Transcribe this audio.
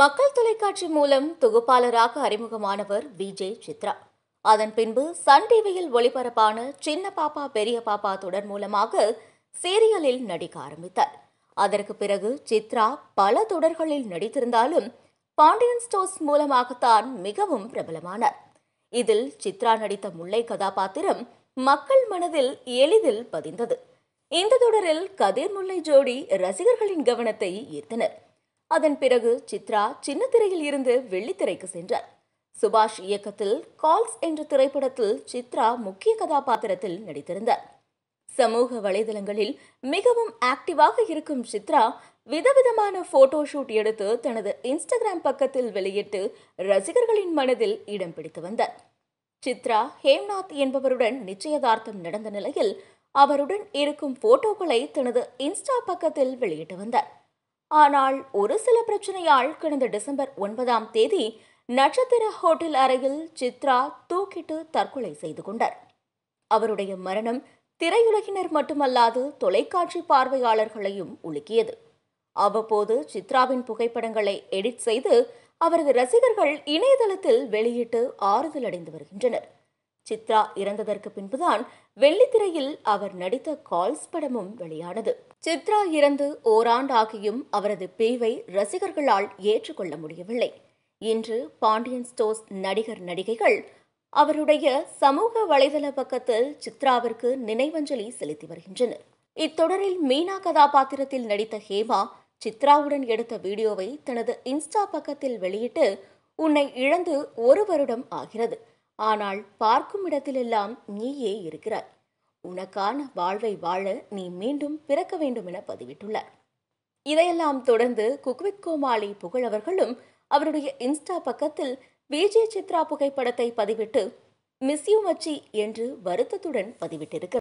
மக்கள் தொலைக்காட்சி மூலம் தொகுப்பாளராக அறிமுகமானவர் விஜய் சித்ரா அதன் பின்பு சன் டிவியில் ஒளிபரப்பான சின்ன பாப்பா பெரிய பாப்பா தொடர் மூலமாக சீரியலில் நடிக்க ஆரம்பித்தார் அதற்கு பிறகு சித்ரா பல தொடர்களில் நடித்திருந்தாலும் பாண்டியன் ஸ்டோர்ஸ் மூலமாகத்தான் மிகவும் பிரபலமானார் இதில் சித்ரா நடித்த முல்லை கதாபாத்திரம் மக்கள் மனதில் எளிதில் பதிந்தது இந்த தொடரில் கதிர் முல்லை ஜோடி ரசிகர்களின் கவனத்தை ஈர்த்தனர் அதன் பிறகு சித்ரா சின்ன திரையில் இருந்து வெள்ளித்திரைக்கு சென்றார் சுபாஷ் இயக்கத்தில் கால்ஸ் என்ற திரைப்படத்தில் சித்ரா முக்கிய கதாபாத்திரத்தில் நடித்திருந்தார் சமூக வலைதளங்களில் மிகவும் ஆக்டிவாக இருக்கும் சித்ரா விதவிதமான போட்டோ ஷூட் எடுத்து தனது இன்ஸ்டாகிராம் பக்கத்தில் வெளியிட்டு ரசிகர்களின் மனதில் இடம் பிடித்து வந்தார் சித்ரா ஹேம்நாத் என்பவருடன் நிச்சயதார்த்தம் நடந்த நிலையில் அவருடன் இருக்கும் போட்டோக்களை தனது இன்ஸ்டா பக்கத்தில் வெளியிட்டு வந்தார் ஆனால் ஒரு சில பிரச்சனையால் கடந்த டிசம்பர் ஒன்பதாம் தேதி நட்சத்திர ஹோட்டல் அறையில் சித்ரா தூக்கிட்டு தற்கொலை செய்து கொண்டார் அவருடைய மரணம் திரையுலகினர் மட்டுமல்லாது தொலைக்காட்சி பார்வையாளர்களையும் உலுக்கியது அவ்வப்போது சித்ராவின் புகைப்படங்களை எடிட் செய்து அவரது ரசிகர்கள் இணையதளத்தில் வெளியிட்டு ஆறுதல் அடைந்து வருகின்றனர் சித்ரா இறந்ததற்கு பின்புதான் வெள்ளித்திரையில் அவர் நடித்த கால்ஸ் படமும் வெளியானது சித்ரா இறந்து ஓராண்டாகியும் அவரது பிரிவை ரசிகர்களால் ஏற்றுக்கொள்ள முடியவில்லை இன்று பாண்டியன் ஸ்டோர்ஸ் நடிகர் நடிகைகள் அவருடைய சமூக வலைதள பக்கத்தில் சித்ராவிற்கு நினைவஞ்சலி செலுத்தி வருகின்றனர் இத்தொடரில் மீனா கதாபாத்திரத்தில் நடித்த ஹேமா சித்ராவுடன் எடுத்த வீடியோவை தனது இன்ஸ்டா பக்கத்தில் வெளியிட்டு உன்னை இழந்து ஒரு வருடம் ஆகிறது ஆனால் பார்க்கும் இடத்திலெல்லாம் நீயே இருக்கிறாய் உனக்கான வாழ்வை வாழ நீ மீண்டும் பிறக்க வேண்டும் என பதிவிட்டுள்ளார் இதையெல்லாம் தொடர்ந்து குக்வித் கோமாளி புகழவர்களும் அவருடைய இன்ஸ்டா பக்கத்தில் விஜய் சித்ரா புகைப்படத்தை பதிவிட்டு மிஸ்யூ மச்சி என்று வருத்தத்துடன் பதிவிட்டிருக்கிறார்